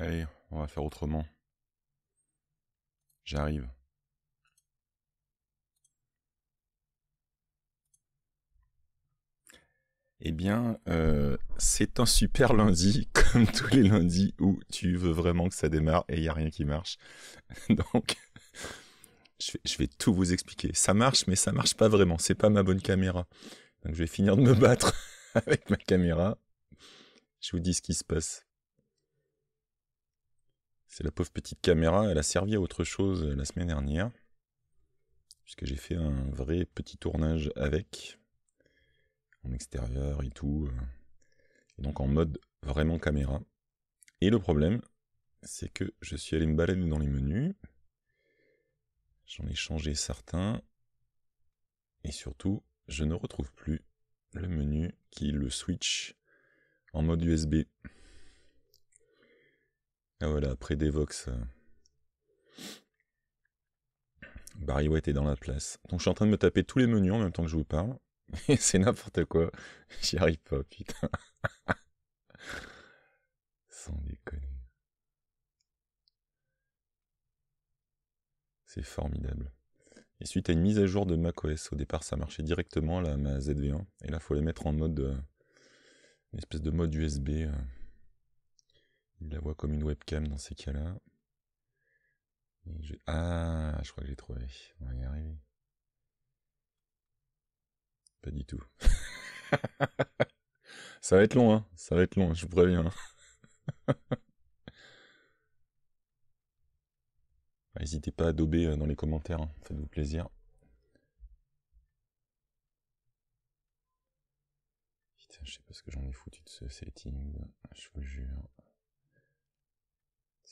Allez, on va faire autrement. J'arrive. Eh bien, euh, c'est un super lundi, comme tous les lundis où tu veux vraiment que ça démarre et il n'y a rien qui marche. Donc, je vais, tout vous expliquer. Ça marche, mais ça marche pas vraiment. C'est pas ma bonne caméra. Donc, je vais finir de me battre avec ma caméra. Je vous dis ce qui se passe. C'est la pauvre petite caméra, elle a servi à autre chose euh, la semaine dernière, puisque j'ai fait un vrai petit tournage avec, en extérieur et tout, euh. et donc en mode vraiment caméra. Et le problème, c'est que je suis allé me balader dans les menus, j'en ai changé certains, et surtout, je ne retrouve plus le menu qui le switch en mode USB. Ah voilà, après Devox. Euh. Barry White est dans la place. Donc je suis en train de me taper tous les menus en même temps que je vous parle. Et c'est n'importe quoi. J'y arrive pas, putain. Sans déconner. C'est formidable. Et suite à une mise à jour de macOS, au départ ça marchait directement là, ma ZV1. Et là, faut les mettre en mode. Euh, une espèce de mode USB. Euh. Il la voit comme une webcam dans ces cas-là. Ah, je crois que j'ai trouvé. On va y arriver. Pas du tout. Ça va être long, hein. Ça va être long, je vous préviens. Hein. Ah, n'hésitez pas à dober euh, dans les commentaires, hein. faites-vous plaisir. Putain, je sais pas ce que j'en ai foutu de ce setting, je vous jure.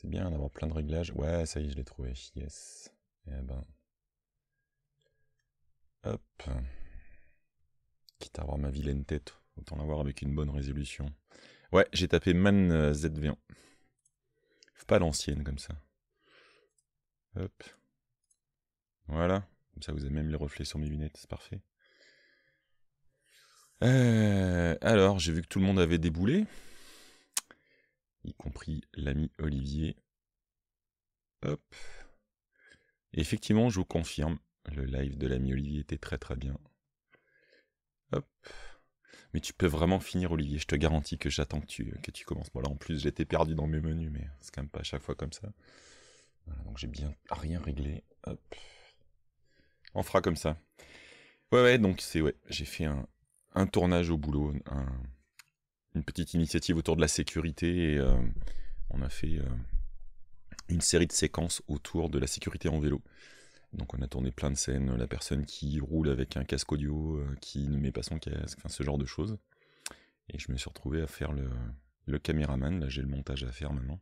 C'est bien d'avoir plein de réglages. Ouais, ça y est, je l'ai trouvé. Yes. Et eh ben. Hop. Quitte à avoir ma vilaine tête, autant l'avoir avec une bonne résolution. Ouais, j'ai tapé Man euh, ZV1. pas l'ancienne comme ça. Hop. Voilà. Comme ça, vous avez même les reflets sur mes lunettes, c'est parfait. Euh, alors, j'ai vu que tout le monde avait déboulé y compris l'ami Olivier. Hop. effectivement, je vous confirme, le live de l'ami Olivier était très très bien. Hop. Mais tu peux vraiment finir, Olivier. Je te garantis que j'attends que tu, que tu commences. Voilà. en plus, j'étais perdu dans mes menus, mais c'est quand même pas à chaque fois comme ça. Voilà, donc j'ai bien rien réglé. Hop. On fera comme ça. Ouais, ouais, donc c'est, ouais, j'ai fait un, un tournage au boulot, un, une petite initiative autour de la sécurité et euh, on a fait euh, une série de séquences autour de la sécurité en vélo. Donc on a tourné plein de scènes, la personne qui roule avec un casque audio, euh, qui ne met pas son casque, enfin ce genre de choses. Et je me suis retrouvé à faire le, caméraman, là j'ai le montage à faire maintenant.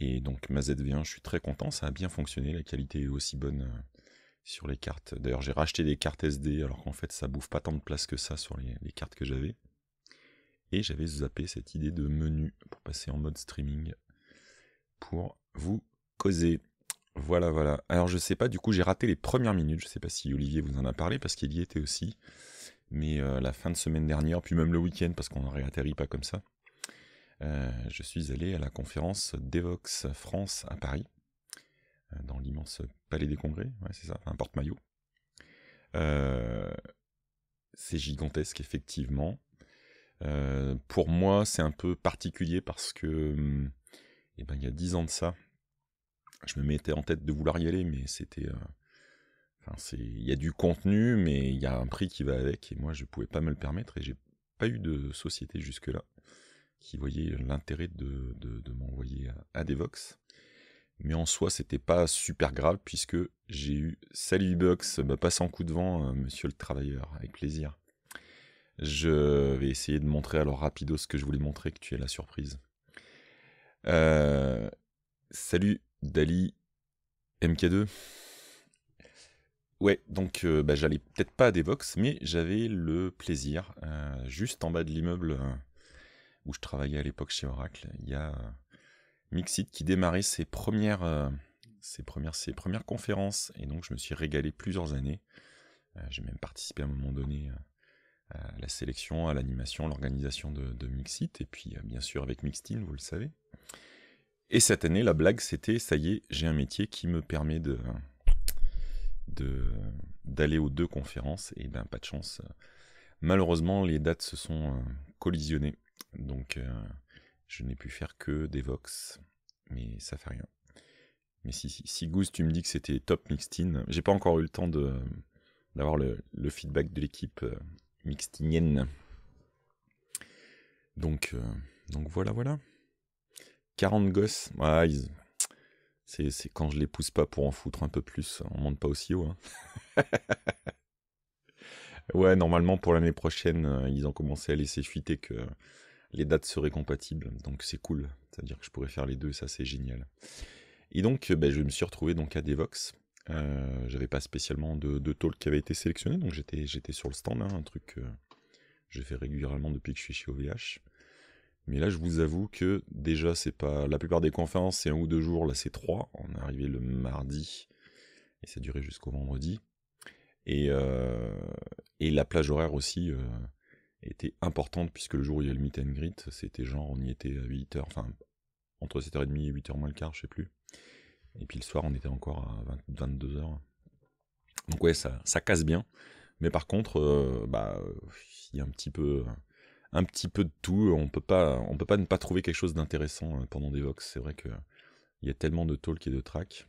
Et donc ma ZV1, je suis très content, ça a bien fonctionné, la qualité est aussi bonne sur les cartes. D'ailleurs j'ai racheté des cartes SD alors qu'en fait ça bouffe pas tant de place que ça sur les cartes que j'avais. Et j'avais zappé cette idée de menu pour passer en mode streaming pour vous causer. Voilà, voilà. Alors je sais pas, du coup j'ai raté les premières minutes, je sais pas si Olivier vous en a parlé parce qu'il y était aussi, mais euh, la fin de semaine dernière, puis même le week-end parce qu'on ne réatterrit pas comme ça, euh, je suis allé à la conférence Devox France à Paris, euh, dans l'immense palais des congrès, ouais, c'est ça, un porte-maillot. c'est gigantesque effectivement, euh, pour moi, c'est un peu particulier parce que, hum, eh ben, il y a dix ans de ça, je me mettais en tête de vouloir y aller, mais c'était, euh, c'est, il y a du contenu, mais il y a un prix qui va avec, et moi, je ne pouvais pas me le permettre, et j'ai pas eu de société jusque là qui voyait l'intérêt de, m'envoyer à, Devox. Mais en soi, c'était pas super grave puisque j'ai eu Salut Box, bah, passe en coup de vent, euh, monsieur le travailleur, avec plaisir. Je vais essayer de montrer alors rapido ce que je voulais montrer, que tu es la surprise. Euh, salut Dali MK2. Ouais, donc euh, bah, j'allais peut-être pas à des mais j'avais le plaisir, euh, juste en bas de l'immeuble où je travaillais à l'époque chez Oracle, il y a Mixit qui démarrait ses premières, ses, premières, ses premières conférences, et donc je me suis régalé plusieurs années. J'ai même participé à un moment donné la sélection, à l'animation, l'organisation de, Mixit, et puis euh, bien sûr avec Mixtine, vous le savez. Et cette année, la blague, c'était ça y est, j'ai un métier qui me permet de d'aller aux deux conférences, et ben pas de chance. Malheureusement, les dates se sont euh, collisionnées, donc euh, je n'ai pu faire que des Vox, mais ça fait rien. Mais si, si, Goose, tu me dis que c'était top Mixtine, j'ai pas encore eu le temps de d'avoir le, feedback de l'équipe mixtinienne. Donc, euh, donc voilà, voilà. 40 gosses. c'est, quand je les pousse pas pour en foutre un peu plus. On monte pas aussi haut. Hein. ouais, normalement pour l'année prochaine, euh, ils ont commencé à laisser fuiter que les dates seraient compatibles. Donc c'est cool. C'est-à-dire que je pourrais faire les deux, ça c'est génial. Et donc, euh, ben, je me suis retrouvé donc à Devox. Euh, j'avais pas spécialement de, talk qui avait été sélectionné, donc j'étais, j'étais sur le stand, hein, un truc que je fais régulièrement depuis que je suis chez OVH. Mais là, je vous avoue que déjà, c'est pas. La plupart des conférences, c'est un ou deux jours, là, c'est trois. On est arrivé le mardi, et ça durait jusqu'au vendredi. Et, euh, et la plage horaire aussi euh, était importante, puisque le jour où il y a le meet and greet, c'était genre, on y était à 8h, enfin, entre 7h30 et 8h moins le quart, je sais plus. Et puis le soir, on était encore à 22 h Donc ouais, ça, ça casse bien. Mais par contre, euh, bah, il y a un petit peu, un petit peu de tout. On peut pas, on peut pas ne pas trouver quelque chose d'intéressant euh, pendant des vox. C'est vrai que il y a tellement de talk et de track.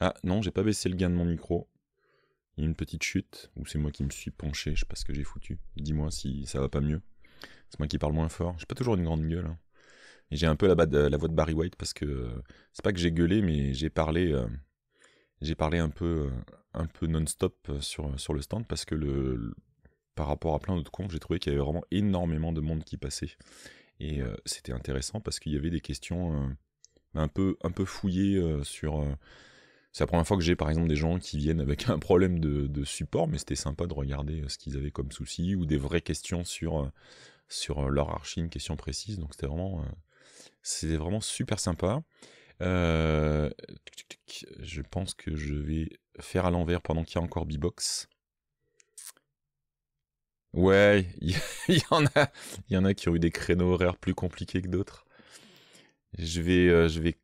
Ah non, j'ai pas baissé le gain de mon micro. Il y a une petite chute, ou c'est moi qui me suis penché, je sais pas ce que j'ai foutu. Dis-moi si ça va pas mieux. C'est moi qui parle moins fort. J'ai pas toujours une grande gueule. Hein j'ai un peu la, la, voix de Barry White parce que euh, c'est pas que j'ai gueulé, mais j'ai parlé, euh, j'ai parlé un peu, euh, un peu non-stop sur, sur le stand parce que le, par rapport à plein d'autres comptes, j'ai trouvé qu'il y avait vraiment énormément de monde qui passait. Et c'était intéressant parce qu'il y avait des questions bah, un, peu, un peu fouillées sur... c'est la première fois que j'ai par exemple des gens qui viennent avec un problème de, support, mais c'était sympa de regarder ce qu'ils avaient comme souci, ou des vraies questions sur, sur leur archi, une question précise. Donc c'était vraiment, c'est vraiment super sympa. Euh, je pense que je vais faire à l'envers pendant qu'il y a encore b Ouais, il y, en a, il y en a qui ont eu des créneaux horaires plus compliqués que d'autres. Je vais, euh, je vais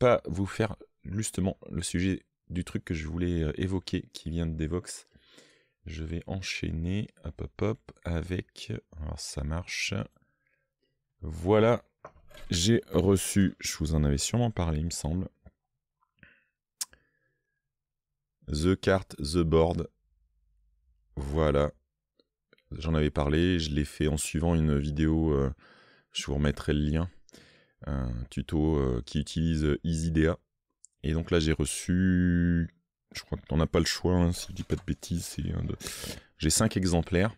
pas vous faire justement le sujet du truc que je voulais euh, évoquer qui vient de Devox. Je vais enchaîner, pop avec, alors ça marche. Voilà, j'ai reçu, je vous en avais sûrement parlé, il me semble. The Cart, The Board. Voilà. J'en avais parlé, je l'ai fait en suivant une vidéo, euh, je vous remettrai le lien, un tuto euh, qui utilise Easydea. Euh, Et donc là j'ai reçu, je crois que t'en as pas le choix, hein, si je dis pas de bêtises, j'ai 5 exemplaires.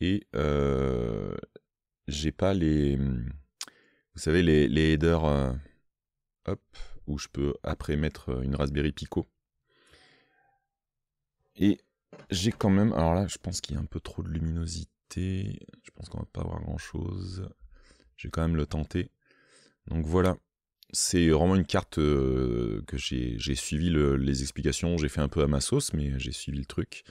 Et j'ai pas les vous savez, les, les headers, euh, où je peux après mettre euh, une Raspberry Pico. Et j'ai quand même, alors là, je pense qu'il y a un peu trop de luminosité. Je pense qu'on va pas avoir grand chose. J'ai quand même le tenter. Donc voilà, c'est vraiment une carte euh, que j'ai suivi les explications, j'ai fait un peu à ma sauce, mais j'ai suivi le truc.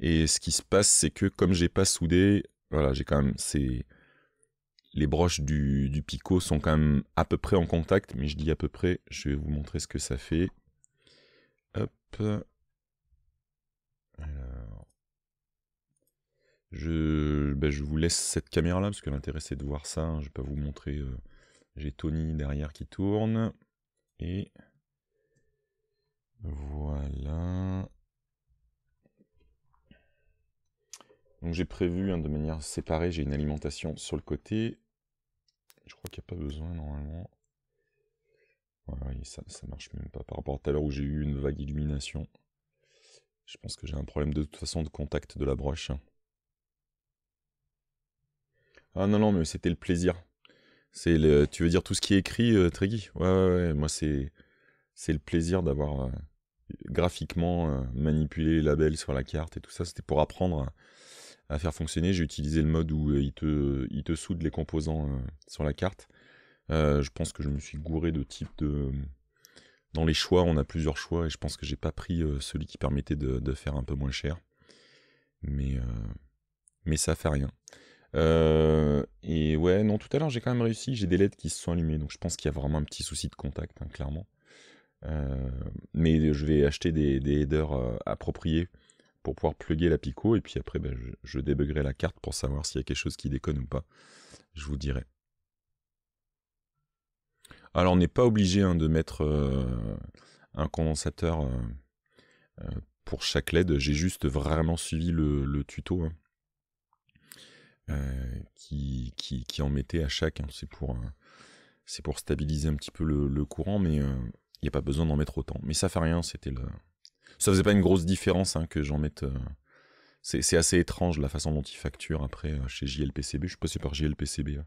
Et ce qui se passe, c'est que comme j'ai pas soudé, voilà, j'ai quand même, c'est, les broches du, picot sont quand même à peu près en contact, mais je dis à peu près, je vais vous montrer ce que ça fait. Hop. Ben, je, vous laisse cette caméra là, parce que l'intérêt c'est de voir ça, Je hein. je vais pas vous montrer. Euh, j'ai Tony derrière qui tourne. Et voilà. Donc j'ai prévu hein, de manière séparée, j'ai une alimentation sur le côté, je crois qu'il n'y a pas besoin normalement. Ouais, ça, ça marche même pas. Par rapport à tout l'heure où j'ai eu une vague illumination. Je pense que j'ai un problème de toute façon de contact de la broche. Ah non, non, mais c'était le plaisir. C'est tu veux dire tout ce qui est écrit, euh, Triggy ouais, ouais, ouais, moi c'est, c'est le plaisir d'avoir euh, graphiquement euh, manipulé les labels sur la carte et tout ça. C'était pour apprendre à faire fonctionner. J'ai utilisé le mode où euh, il, te, il te soude les composants euh, sur la carte. Euh, je pense que je me suis gouré de type de... Dans les choix, on a plusieurs choix et je pense que j'ai pas pris celui qui permettait de, faire un peu moins cher. Mais, mais ça fait rien. et ouais, non, tout à l'heure j'ai quand même réussi, j'ai des LED qui se sont allumées, donc je pense qu'il y a vraiment un petit souci de contact, hein, clairement. mais je vais acheter des, des headers appropriés pour pouvoir plugger la Pico. Et puis après, ben, je, débuggerai la carte pour savoir s'il y a quelque chose qui déconne ou pas. Je vous dirai. Alors, on n'est pas obligé hein, de mettre euh, un condensateur euh, euh, pour chaque LED. J'ai juste vraiment suivi le, tuto hein. qui, qui, en mettait à chaque. Hein. C'est pour, stabiliser un petit peu le, courant, mais il n'y a pas besoin d'en mettre autant. Mais ça fait rien, c'était le ça faisait pas une grosse différence hein, que j'en mette. Euh, c'est assez étrange la façon dont ils facturent après euh, chez JLPCB. Je suis passé par JLPCB.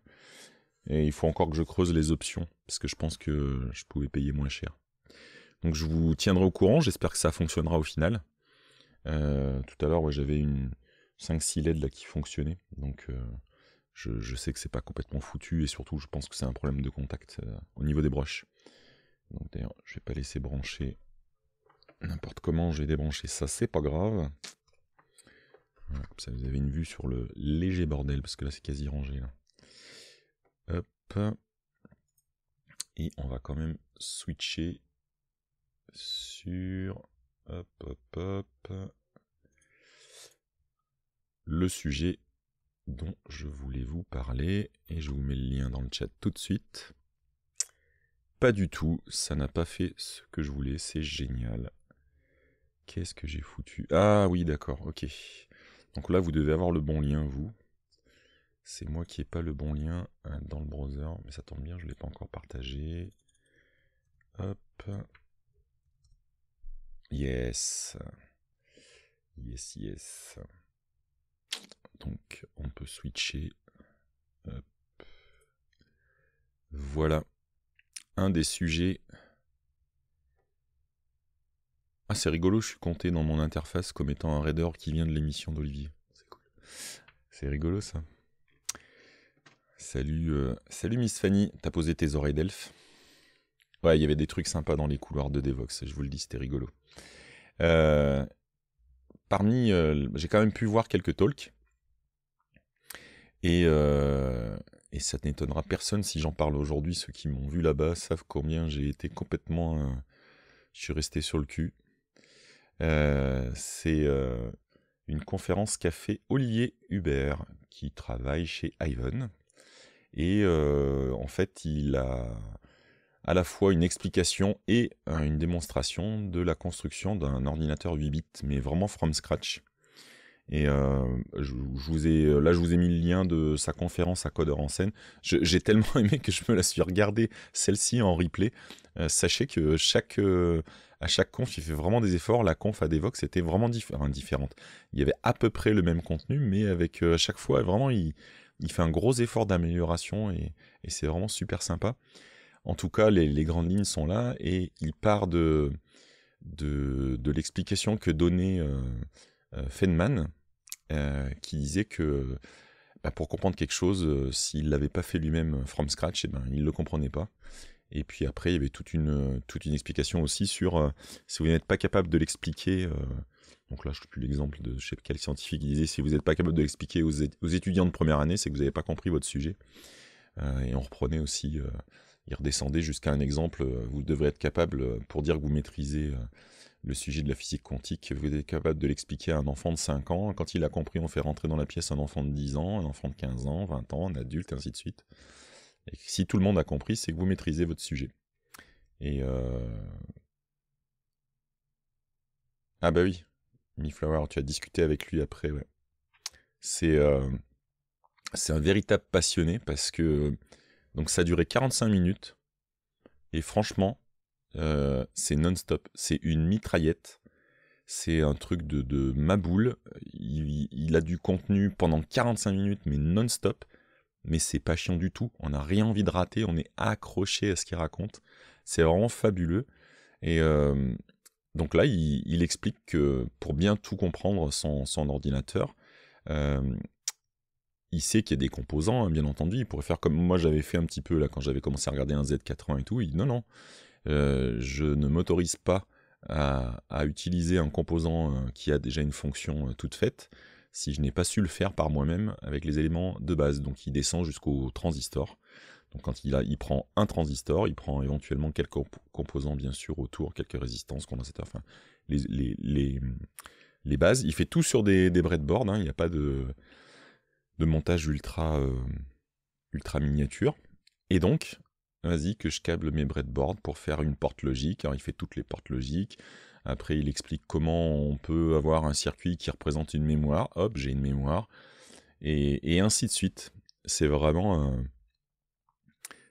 Et il faut encore que je creuse les options, parce que je pense que je pouvais payer moins cher. Donc je vous tiendrai au courant, j'espère que ça fonctionnera au final. Euh, tout à l'heure, j'avais une 5-6 LED là qui fonctionnait, donc je, sais que c'est pas complètement foutu, et surtout je pense que c'est un problème de contact au niveau des broches. Donc d'ailleurs, je vais pas laisser brancher n'importe comment je vais débrancher ça, c'est pas grave. comme ça vous avez une vue sur le léger bordel, parce que là c'est quasi rangé. Là. Hop. Et on va quand même switcher sur... Hop, hop, hop. Le sujet dont je voulais vous parler, et je vous mets le lien dans le chat tout de suite. Pas du tout, ça n'a pas fait ce que je voulais, c'est génial. Qu'est-ce que j'ai foutu Ah oui, d'accord, ok. Donc là, vous devez avoir le bon lien, vous. C'est moi qui n'ai pas le bon lien euh, dans le browser, mais ça tombe bien, je ne l'ai pas encore partagé. Hop. Yes. Yes, yes. Donc, on peut switcher. Voilà. Un des sujets ah, c'est rigolo, je suis compté dans mon interface comme étant un raider qui vient de l'émission d'Olivier. C'est cool. C'est rigolo ça. Salut, euh, salut Miss Fanny, t'as posé tes oreilles d'elfe Ouais, il y avait des trucs sympas dans les couloirs de Devox, je vous le dis, c'était rigolo. Euh, parmi, euh, j'ai quand même pu voir quelques talks. Et, et ça n'étonnera personne si j'en parle aujourd'hui. Ceux qui m'ont vu là-bas savent combien j'ai été complètement. je suis resté sur le cul. Euh, c'est euh, une conférence qu'a fait Olivier Hubert, qui travaille chez Ivan. Et euh, en fait, il a à la fois une explication et une démonstration de la construction d'un ordinateur 8 bits, mais vraiment from scratch. Et euh, je, vous ai, euh, là, je vous ai mis le lien de sa conférence à Codeur en scène. J'ai tellement aimé que je me la suis regardée, celle-ci en replay. Euh, sachez que chaque, à chaque conf, il fait vraiment des efforts. La conf à Devox était vraiment différente. Il y avait à peu près le même contenu, mais avec à chaque fois, vraiment, il, fait un gros effort d'amélioration et, c'est vraiment super sympa. En tout cas, les, grandes lignes sont là et il part de, de, l'explication que donnait Feynman euh, qui disait que bah, pour comprendre quelque chose, euh, s'il l'avait pas fait lui-même euh, from scratch, et eh ben, il le comprenait pas. Et puis après, il y avait toute une, toute une explication aussi sur si vous n'êtes pas capable de l'expliquer. donc là, je ne sais plus l'exemple de chez quel scientifique disait si vous n'êtes pas capable de l'expliquer aux, aux, étudiants de première année, c'est que vous n'avez pas compris votre sujet. et on reprenait aussi, il redescendait jusqu'à un exemple vous devrez être capable pour dire que vous maîtrisez le sujet de la physique quantique, vous êtes capable de l'expliquer à un enfant de 5 ans. Quand il a compris, on fait rentrer dans la pièce un enfant de 10 ans, un enfant de 15 ans, 20 ans, un adulte, ainsi de suite. Et si tout le monde a compris, c'est que vous maîtrisez votre sujet. Et euh, ah bah oui, Flower, tu as discuté avec lui après, ouais. C'est euh, c'est un véritable passionné parce que donc ça a duré 45 minutes et franchement, euh, c'est non-stop. C'est une mitraillette. C'est un truc de, de maboule. Il, a du contenu pendant 45 minutes, mais non-stop. Mais c'est pas chiant du tout. On n'a rien envie de rater. On est accroché à ce qu'il raconte. C'est vraiment fabuleux. Et euh, donc là, il, explique que pour bien tout comprendre son, ordinateur, euh, il sait qu'il y a des composants, hein, bien entendu. Il pourrait faire comme moi j'avais fait un petit peu là quand j'avais commencé à regarder un Z80 et tout. Il non, non, euh, je ne m'autorise pas à, utiliser un composant euh, qui a déjà une fonction euh, toute faite si je n'ai pas su le faire par moi-même avec les éléments de base. Donc il descend jusqu'au transistor. Donc quand il, a, il prend un transistor, il prend éventuellement quelques composants bien sûr autour, quelques résistances, condensateurs, enfin les, les, bases. Il fait tout sur des, des breadboards, hein. il n'y a pas de, montage ultra, ultra miniature. Et donc vas-y que je câble mes breadboards pour faire une porte logique. Alors il fait toutes les portes logiques. Après il explique comment on peut avoir un circuit qui représente une mémoire. Hop, j'ai une mémoire. Et, ainsi de suite. C'est vraiment un...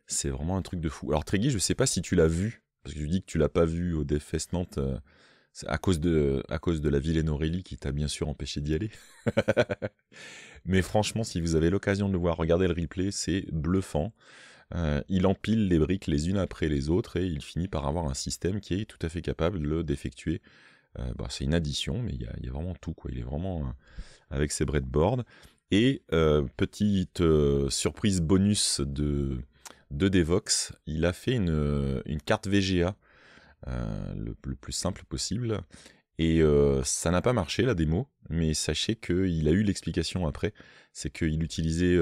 C'est vraiment un truc de fou. Alors Tréguy, je ne sais pas si tu l'as vu, parce que tu dis que tu l'as pas vu au DevFest Nantes. Euh, à cause de, à cause de la vilaine Aurélie qui t'a bien sûr empêché d'y aller. Mais franchement, si vous avez l'occasion de le voir, regardez le replay, c'est bluffant. Euh, il empile les briques les unes après les autres et il finit par avoir un système qui est tout à fait capable d'effectuer. Euh, c'est une addition, mais il y, a, vraiment tout. Quoi. Il est vraiment euh, avec ses breadboards. Et petite surprise bonus de, de Devox, il a fait une, une carte VGA le, plus simple possible. Et ça n'a pas marché la démo, mais sachez qu'il a eu l'explication après. C'est qu'il utilisait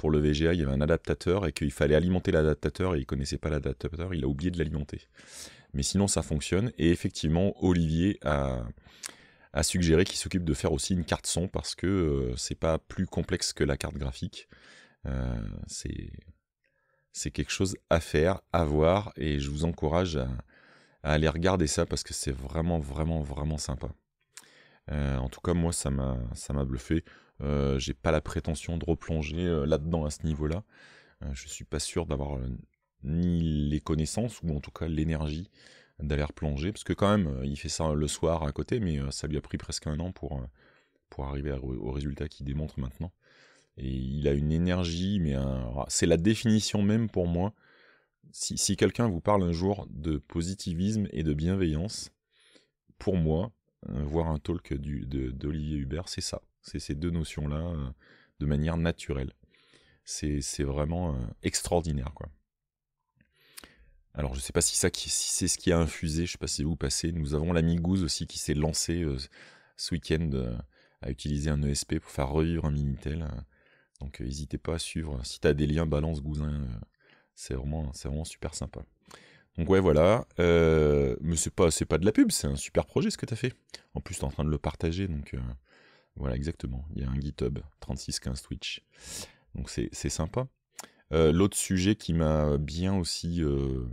pour le VGA, il y avait un adaptateur et qu'il fallait alimenter l'adaptateur et il connaissait pas l'adaptateur, il a oublié de l'alimenter. Mais sinon, ça fonctionne. Et effectivement, Olivier a, suggéré qu'il s'occupe de faire aussi une carte son parce que euh, c'est pas plus complexe que la carte graphique. Euh, c'est quelque chose à faire, à voir, et je vous encourage à, aller regarder ça parce que c'est vraiment, vraiment, vraiment sympa. Euh, en tout cas, moi, ça m'a bluffé. Euh, j'ai pas la prétention de replonger euh, là-dedans à ce niveau-là. Euh, je suis pas sûr d'avoir ni les connaissances ou en tout cas l'énergie d'aller replonger parce que quand même il fait ça le soir à côté mais ça lui a pris presque un an pour, pour arriver au résultat qu'il démontre maintenant et il a une énergie mais ah, c'est la définition même pour moi si, quelqu'un vous parle un jour de positivisme et de bienveillance pour moi voir un talk d'Olivier Hubert c'est ça c'est ces deux notions-là euh, de manière naturelle. C'est vraiment euh, extraordinaire, quoi. Alors je sais pas si ça si c'est ce qui a infusé, je sais pas si vous passez. Nous avons l'ami Goose aussi qui s'est lancé euh, ce week-end à utiliser un ESP pour faire revivre un Minitel. Donc n'hésitez pas à suivre. Si tu as des liens, balance Gouzin. Hein, c'est vraiment, vraiment super sympa. Donc ouais voilà. mais c'est pas, pas de la pub, c'est un super projet ce que tu as fait. En plus tu es en train de le partager, donc voilà, exactement. Il y a un GitHub 3615 Twitch. Donc c'est sympa. Euh, l'autre sujet qui m'a bien aussi. Euh,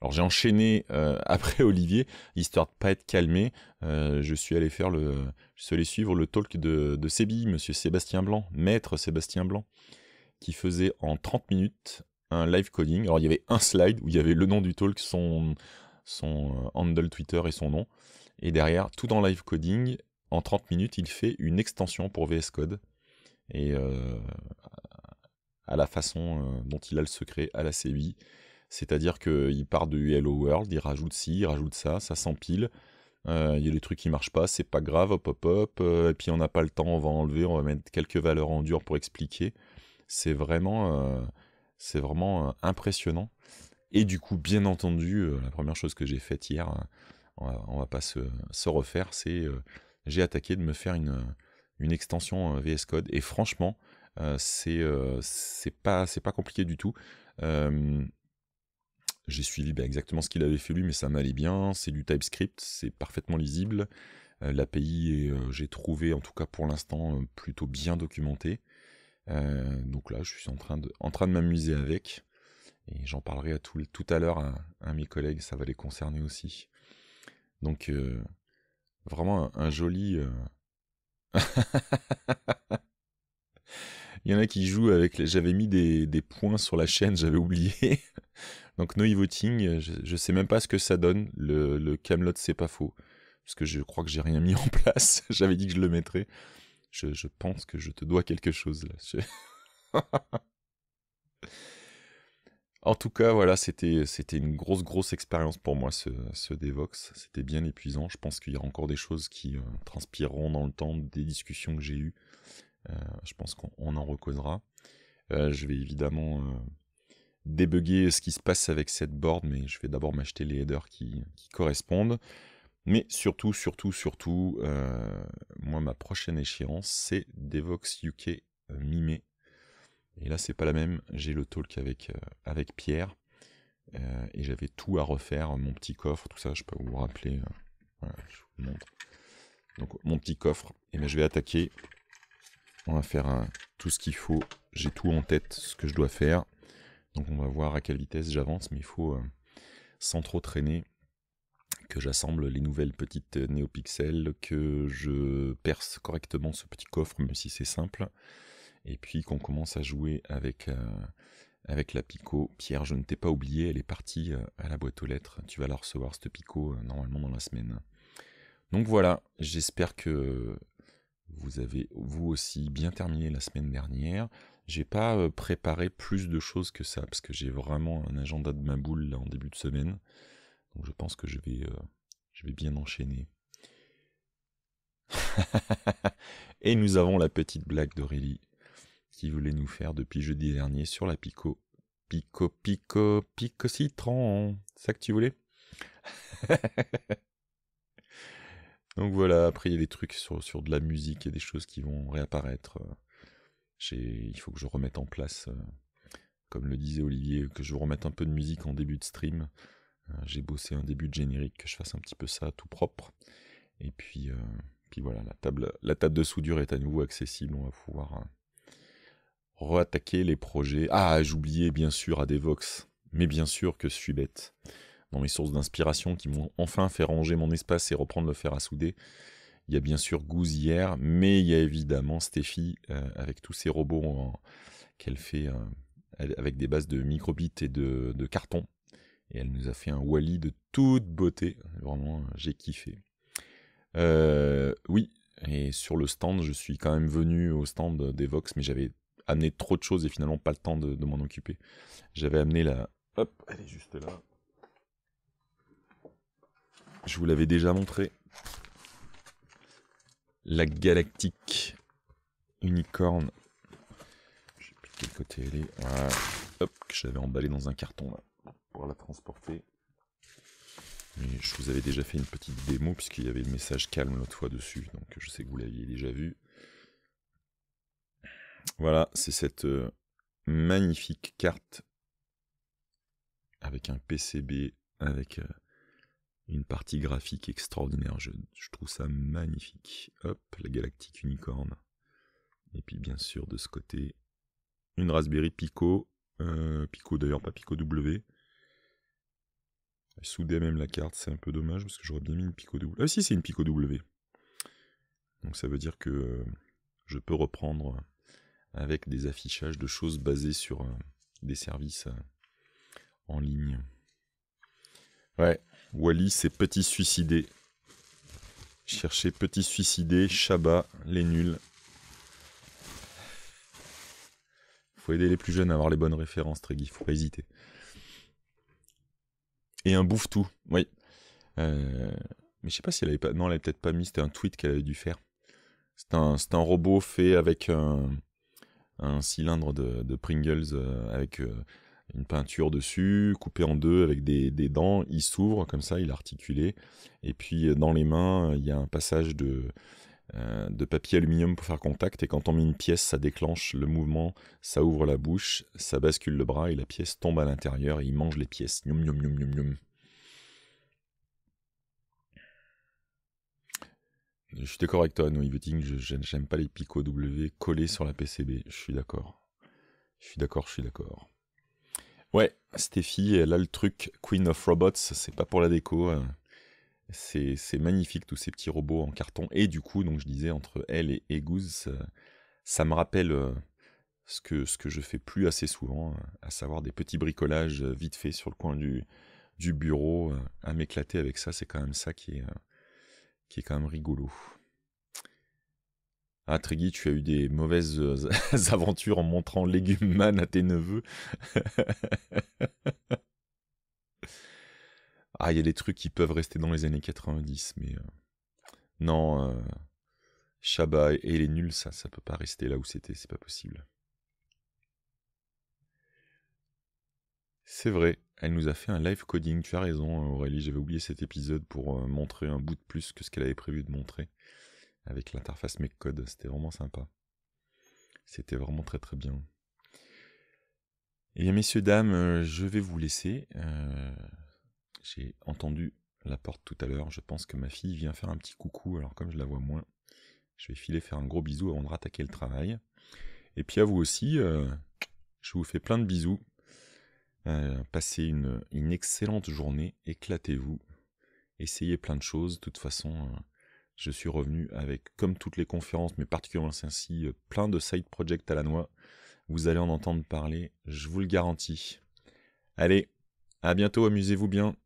alors j'ai enchaîné euh, après Olivier, histoire de pas être calmé. je suis allé faire le, je suis allé suivre le talk de, de Sébi, Monsieur Sébastien Blanc, Maître Sébastien Blanc, qui faisait en 30 minutes un live coding. Alors il y avait un slide où il y avait le nom du talk, son son handle Twitter et son nom. Et derrière, tout en live coding, en 30 minutes, il fait une extension pour VS Code. Et euh, à la façon euh, dont il a le secret à la CI, c'est-à-dire qu'il part de Hello World, il rajoute ci, il rajoute ça, ça s'empile. Euh, il y a des trucs qui marchent pas, c'est pas grave, hop hop hop. et puis on n'a pas le temps, on va enlever, on va mettre quelques valeurs en dur pour expliquer. C'est vraiment, c'est vraiment impressionnant. Et du coup, bien entendu, la première chose que j'ai faite hier, on va, va pas se refaire, c'est j'ai attaqué de me faire une, euh, extension euh, VS Code. Et franchement, euh, c'est pas, pas compliqué du tout. j'ai suivi bah, exactement ce qu'il avait fait lui, mais ça m'allait bien. C'est du TypeScript, c'est parfaitement lisible. L'API, j'ai trouvé, en tout cas pour l'instant, plutôt bien documenté donc là, je suis en train de, en train de m'amuser avec. Et j'en parlerai à tout, tout à l'heure à, mes collègues, ça va les concerner aussi. Donc, Vraiment un, joli. Euh, Il y en a qui jouent avec. J'avais mis des, des, points sur la chaîne, j'avais oublié. Donc no voting je, ne sais même pas ce que ça donne. Le, le Camelot, c'est pas faux, parce que je crois que j'ai rien mis en place. j'avais dit que je le mettrais. Je, je, pense que je te dois quelque chose là. En tout cas, voilà, c'était une grosse, grosse expérience pour moi, ce, ce Devox. C'était bien épuisant. Je pense qu'il y aura encore des choses qui euh, transpireront dans le temps, des discussions que j'ai eues. Euh, je pense qu'on en recausera. Euh, je vais évidemment débugger ce qui se passe avec cette board, mais je vais d'abord m'acheter les headers qui, qui, correspondent. Mais surtout, surtout, surtout, moi, ma prochaine échéance, c'est Devox UK mi et là, c'est pas la même. J'ai le talk avec, euh, avec Pierre. Euh, et j'avais tout à refaire, mon petit coffre, tout ça, je peux vous rappeler. Euh, je vous montre. Donc, mon petit coffre. Et bien, je vais attaquer. On va faire tout ce qu'il faut. J'ai tout en tête, ce que je dois faire. Donc, on va voir à quelle vitesse j'avance. Mais il faut, sans trop traîner, que j'assemble les nouvelles petites néopixels, que je perce correctement ce petit coffre, même si c'est simple et puis qu'on commence à jouer avec, euh, avec la Pico. Pierre, je ne t'ai pas oublié, elle est partie euh, à la boîte aux lettres. Tu vas la recevoir, cette Pico, euh, normalement dans la semaine. Donc voilà, j'espère que vous avez vous aussi bien terminé la semaine dernière. J'ai pas préparé plus de choses que ça, parce que j'ai vraiment un agenda de ma boule en début de semaine. Donc je pense que je vais, je vais bien enchaîner. Et nous avons la petite blague d'Aurélie qui voulait nous faire depuis jeudi dernier sur la Pico. Pico, Pico, Pico Citron. C'est ça que tu voulais Donc voilà, après il y a des trucs sur, sur de la musique, et des choses qui vont réapparaître. Euh, il faut que je remette en place, euh, comme le disait Olivier, que je remette un peu de musique en début de stream. Euh, j'ai bossé un début de générique, que je fasse un petit peu ça tout propre. Et puis, puis voilà, la table, la table de soudure est à nouveau accessible, on va pouvoir reattaquer les projets. Ah, j'oubliais bien sûr à Devox, mais bien sûr que je suis bête. Dans mes sources d'inspiration qui m'ont enfin fait ranger mon espace et reprendre le fer à souder, il y a bien sûr Goose hier, mais il y a évidemment Steffi euh, avec tous ses robots qu'elle fait euh, avec des bases de microbits et de, carton. Et elle nous a fait un Wally de toute beauté. Vraiment, euh, j'ai kiffé. oui, et sur le stand, je suis quand même venu au stand d'Evox, mais j'avais Amener trop de choses et finalement pas le temps de, m'en occuper. J'avais amené la. Hop, elle est juste là. Je vous l'avais déjà montré. La galactique Unicorn. Je sais plus de quel côté elle est. Hop, que j'avais emballé dans un carton pour la transporter. je vous avais déjà fait une petite démo puisqu'il y avait le message calme l'autre fois dessus, donc je sais que vous l'aviez déjà vu. Voilà, c'est cette euh, magnifique carte avec un PCB, avec euh, une partie graphique extraordinaire. Je, trouve ça magnifique. Hop, la galactique unicorne. Et puis bien sûr de ce côté, une Raspberry Pico. Euh, Pico d'ailleurs, pas Pico W. Elle même la carte, c'est un peu dommage parce que j'aurais bien mis une Pico W. Ah si, c'est une Pico W. Donc ça veut dire que je peux reprendre avec des affichages de choses basées sur euh, des services euh, en ligne. Ouais, Wally c'est Petit Suicidé. Chercher Petit Suicidé, Chabat, les nuls. Faut aider les plus jeunes à avoir les bonnes références, Tréguy, faut pas hésiter. Et un bouffe-tout, oui. Euh, mais je sais pas si elle avait pas. Non, elle avait peut-être pas mis, c'était un tweet qu'elle avait dû faire. C'est un, un, robot fait avec un, un cylindre de, Pringles euh, avec euh, une peinture dessus, coupé en deux avec des, dents. Il s'ouvre comme ça, il est articulé. Et puis euh, dans les mains, il y a un passage de, de papier aluminium pour faire contact. Et quand on met une pièce, ça déclenche le mouvement, ça ouvre la bouche, ça bascule le bras et la pièce tombe à l'intérieur et il mange les pièces. Je suis d'accord avec toi, no je n'aime pas les picots W collés sur la PCB. Je suis d'accord. Je suis d'accord, je suis d'accord. Ouais, Stéphie, elle a le truc Queen of Robots, c'est pas pour la déco. Hein. C'est magnifique, tous ces petits robots en carton. Et du coup, donc je disais, entre elle et Egoose, ça, me rappelle euh, ce que, ce que je fais plus assez souvent, hein, à savoir des petits bricolages euh, vite faits sur le coin du, du bureau. Euh, à m'éclater avec ça, c'est quand même ça qui est qui est quand même rigolo. Ah, Triggy, tu as eu des mauvaises euh, aventures en montrant Légume Man à tes neveux. ah, il y a des trucs qui peuvent rester dans les années 90, mais. Euh, non, euh, et les nuls, ça, ça peut pas rester là où c'était, c'est pas possible. C'est vrai. Elle nous a fait un live coding, tu as raison Aurélie, j'avais oublié cet épisode pour euh, montrer un bout de plus que ce qu'elle avait prévu de montrer avec l'interface MakeCode, c'était vraiment sympa. C'était vraiment très très bien. Et bien messieurs, dames, euh, je vais vous laisser. Euh, j'ai entendu la porte tout à l'heure, je pense que ma fille vient faire un petit coucou, alors comme je la vois moins, je vais filer faire un gros bisou avant de rattaquer le travail. Et puis à vous aussi, je vous fais plein de bisous. Euh, passez une, excellente journée, éclatez-vous, essayez plein de choses. De toute façon, euh, je suis revenu avec, comme toutes les conférences, mais particulièrement celle-ci, euh, plein de side projects à la noix. Vous allez en entendre parler, je vous le garantis. Allez, à bientôt, amusez-vous bien.